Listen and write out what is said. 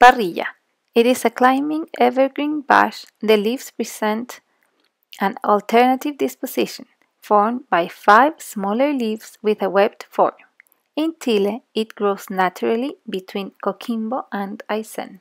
Parrilla. It is a climbing evergreen bush. The leaves present an alternative disposition formed by five smaller leaves with a webbed form. In Chile, it grows naturally between Coquimbo and Aysén.